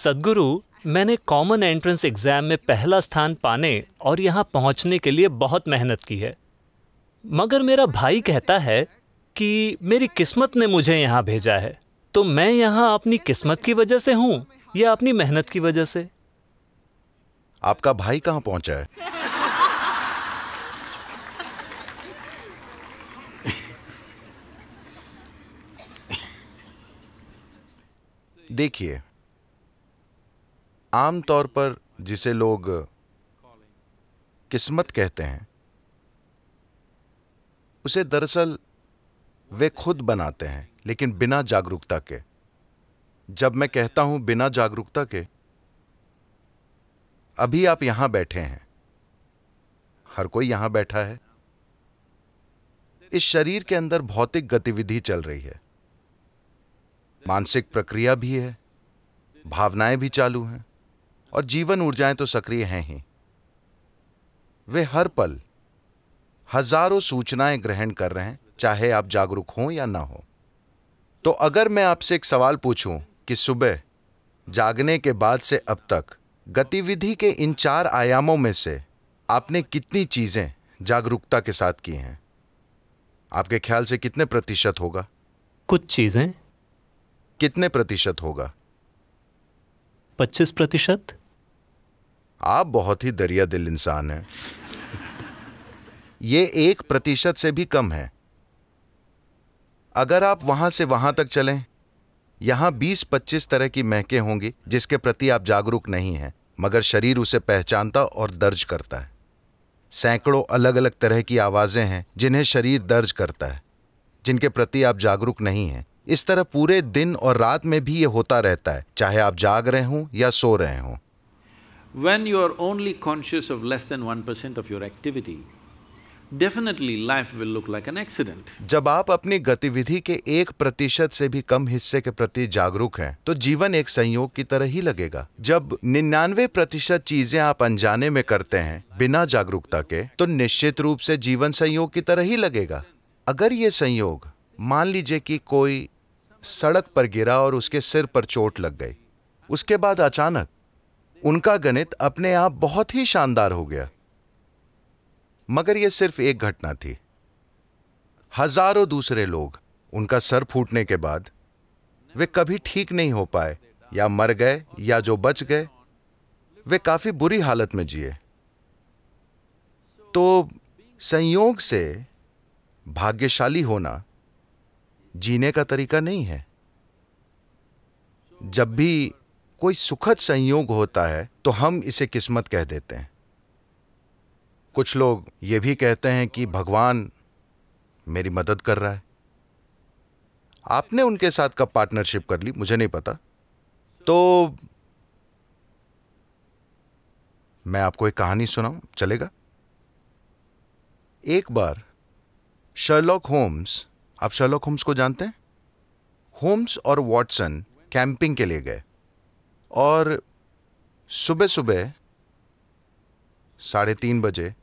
सदगुरु मैंने common entrance exam में पहला स्थान पाने और यहाँ पहुँचने के लिए बहुत मेहनत की है मगर मेरा भाई कहता है कि मेरी किस्मत ने मुझे यहाँ भेजा है तो मैं यहाँ अपनी किस्मत की वजह से हूँ या अपनी मेहनत की वजह से आपका भाई कहाँ पहुँचा है देखिए आम तौर पर जिसे लोग किस्मत कहते हैं उसे दरअसल वे खुद बनाते हैं लेकिन बिना जागरूकता के जब मैं कहता हूं बिना जागरूकता के अभी आप यहां बैठे हैं हर कोई यहां बैठा है इस शरीर के अंदर भौतिक गतिविधि चल रही है मानसिक प्रक्रिया भी है भावनाएं भी चालू हैं और जीवन ऊर्जाएं तो सक्रिय हैं ही वे हर पल हजारों सूचनाएं ग्रहण कर रहे हैं चाहे आप जागरूक हों या ना हो तो अगर मैं आपसे एक सवाल पूछूं कि सुबह जागने के बाद से अब तक गतिविधि के इन चार आयामों में से आपने कितनी चीजें जागरूकता के साथ की हैं आपके ख्याल से कितने प्रतिशत होगा कुछ चीजें कितने प्रतिशत होगा पच्चीस प्रतिशत आप बहुत ही दरिया दिल इंसान हैं ये एक प्रतिशत से भी कम है अगर आप वहां से वहां तक चलें यहां 20-25 तरह की महके होंगी जिसके प्रति आप जागरूक नहीं हैं मगर शरीर उसे पहचानता और दर्ज करता है सैकड़ों अलग अलग तरह की आवाज़ें हैं जिन्हें शरीर दर्ज करता है जिनके प्रति आप जागरूक नहीं हैं इस तरह पूरे दिन और रात में भी ये होता रहता है चाहे आप जाग रहे हों या सो रहे हों When you are only conscious of less than one percent of your activity, definitely life will look like an accident. जब आप अपनी गतिविधि के एक प्रतिशत से भी कम हिस्से के प्रति जागरूक हैं, तो जीवन एक संयोग की तरह ही लगेगा जब निन्यानवे प्रतिशत चीजें आप अनजाने में करते हैं बिना जागरूकता के तो निश्चित रूप से जीवन संयोग की तरह ही लगेगा अगर ये संयोग मान लीजिए कि कोई सड़क पर गिरा और उसके सिर पर चोट लग गई उसके बाद अचानक उनका गणित अपने आप बहुत ही शानदार हो गया मगर यह सिर्फ एक घटना थी हजारों दूसरे लोग उनका सर फूटने के बाद वे कभी ठीक नहीं हो पाए या मर गए या जो बच गए वे काफी बुरी हालत में जिए तो संयोग से भाग्यशाली होना जीने का तरीका नहीं है जब भी कोई सुखद संयोग होता है तो हम इसे किस्मत कह देते हैं कुछ लोग ये भी कहते हैं कि भगवान मेरी मदद कर रहा है आपने उनके साथ कब पार्टनरशिप कर ली मुझे नहीं पता तो मैं आपको एक कहानी सुनाऊं चलेगा एक बार शर्लॉक होम्स आप शर्लॉक होम्स को जानते हैं होम्स और वॉटसन कैंपिंग के लिए गए और सुबह सुबह साढ़े तीन बजे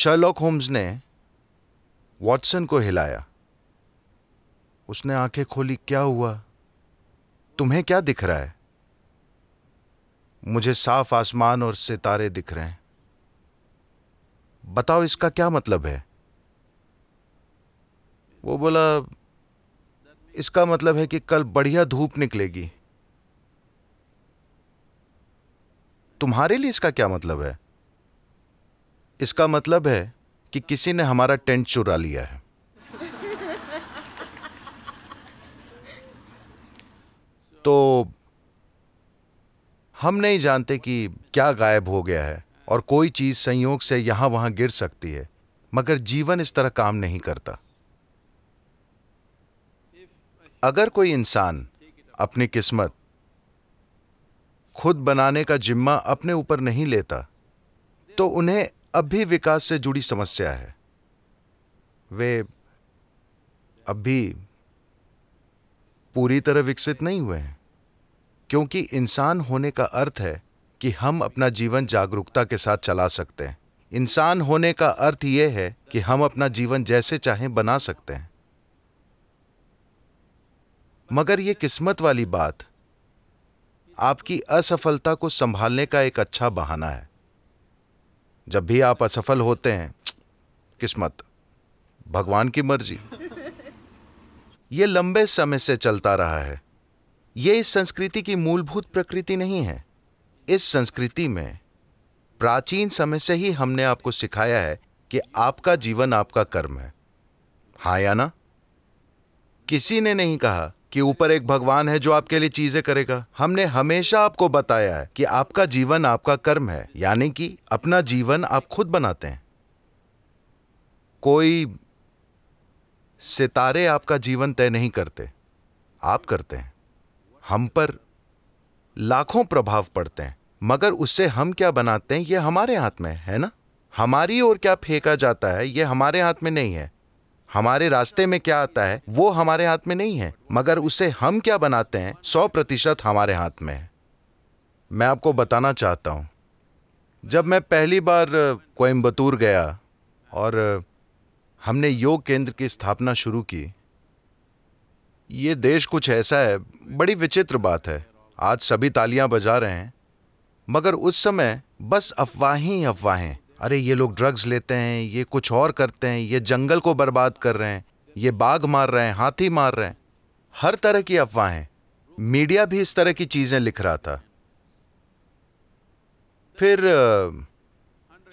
शर्लॉक होम्स ने वॉटसन को हिलाया उसने आंखें खोली क्या हुआ तुम्हें क्या दिख रहा है मुझे साफ आसमान और सितारे दिख रहे हैं बताओ इसका क्या मतलब है वो बोला इसका मतलब है कि कल बढ़िया धूप निकलेगी तुम्हारे लिए इसका क्या मतलब है इसका मतलब है कि किसी ने हमारा टेंट चुरा लिया है तो हम नहीं जानते कि क्या गायब हो गया है और कोई चीज़ संयोग से यहां वहां गिर सकती है मगर जीवन इस तरह काम नहीं करता अगर कोई इंसान अपनी किस्मत खुद बनाने का जिम्मा अपने ऊपर नहीं लेता तो उन्हें अब भी विकास से जुड़ी समस्या है वे अब भी पूरी तरह विकसित नहीं हुए हैं क्योंकि इंसान होने का अर्थ है कि हम अपना जीवन जागरूकता के साथ चला सकते हैं इंसान होने का अर्थ यह है कि हम अपना जीवन जैसे चाहें बना सकते हैं मगर यह किस्मत वाली बात आपकी असफलता को संभालने का एक अच्छा बहाना है जब भी आप असफल होते हैं किस्मत भगवान की मर्जी यह लंबे समय से चलता रहा है ये इस संस्कृति की मूलभूत प्रकृति नहीं है इस संस्कृति में प्राचीन समय से ही हमने आपको सिखाया है कि आपका जीवन आपका कर्म है हाँ या ना किसी ने नहीं कहा कि ऊपर एक भगवान है जो आपके लिए चीजें करेगा हमने हमेशा आपको बताया है कि आपका जीवन आपका कर्म है यानी कि अपना जीवन आप खुद बनाते हैं कोई सितारे आपका जीवन तय नहीं करते आप करते हैं हम पर लाखों प्रभाव पड़ते हैं मगर उससे हम क्या बनाते हैं ये हमारे हाथ में है ना हमारी ओर क्या फेंका जाता है ये हमारे हाथ में नहीं है हमारे रास्ते में क्या आता है वो हमारे हाथ में नहीं है मगर उसे हम क्या बनाते हैं सौ प्रतिशत हमारे हाथ में है मैं आपको बताना चाहता हूँ जब मैं पहली बार कोयम्बतूर गया और हमने योग केंद्र की स्थापना शुरू की ये देश कुछ ऐसा है बड़ी विचित्र बात है आज सभी तालियां बजा रहे हैं मगर उस समय बस अफवाहें ही अफवाहें अरे ये लोग ड्रग्स लेते हैं ये कुछ और करते हैं ये जंगल को बर्बाद कर रहे हैं ये बाघ मार रहे हैं हाथी मार रहे हैं हर तरह की अफवाहें मीडिया भी इस तरह की चीज़ें लिख रहा था फिर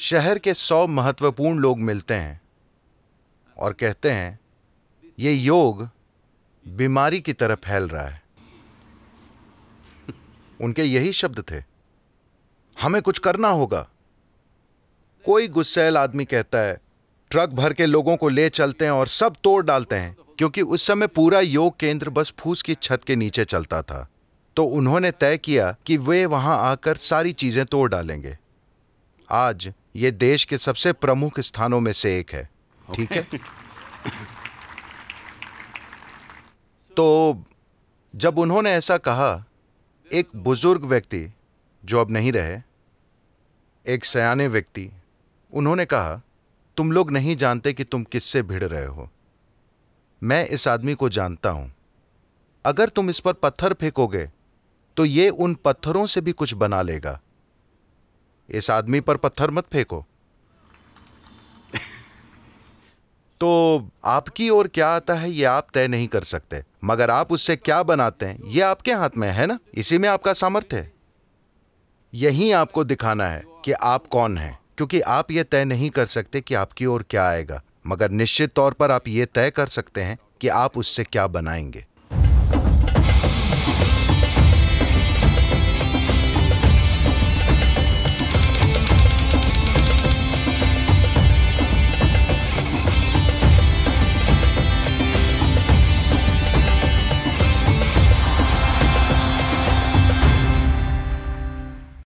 शहर के सौ महत्वपूर्ण लोग मिलते हैं और कहते हैं ये योग बीमारी की तरह फैल रहा है उनके यही शब्द थे हमें कुछ करना होगा कोई गुस्सेल आदमी कहता है ट्रक भर के लोगों को ले चलते हैं और सब तोड़ डालते हैं क्योंकि उस समय पूरा योग केंद्र बस फूस की छत के नीचे चलता था तो उन्होंने तय किया कि वे वहां आकर सारी चीजें तोड़ डालेंगे आज ये देश के सबसे प्रमुख स्थानों में से एक है ठीक है तो जब उन्होंने ऐसा कहा एक बुजुर्ग व्यक्ति जो अब नहीं रहे एक सयाने व्यक्ति उन्होंने कहा तुम लोग नहीं जानते कि तुम किससे भिड़ रहे हो मैं इस आदमी को जानता हूं अगर तुम इस पर पत्थर फेंकोगे तो ये उन पत्थरों से भी कुछ बना लेगा इस आदमी पर पत्थर मत फेंको तो आपकी ओर क्या आता है ये आप तय नहीं कर सकते मगर आप उससे क्या बनाते हैं ये आपके हाथ में है ना इसी में आपका सामर्थ्य है यही आपको दिखाना है कि आप कौन हैं क्योंकि आप ये तय नहीं कर सकते कि आपकी ओर क्या आएगा मगर निश्चित तौर पर आप ये तय कर सकते हैं कि आप उससे क्या बनाएंगे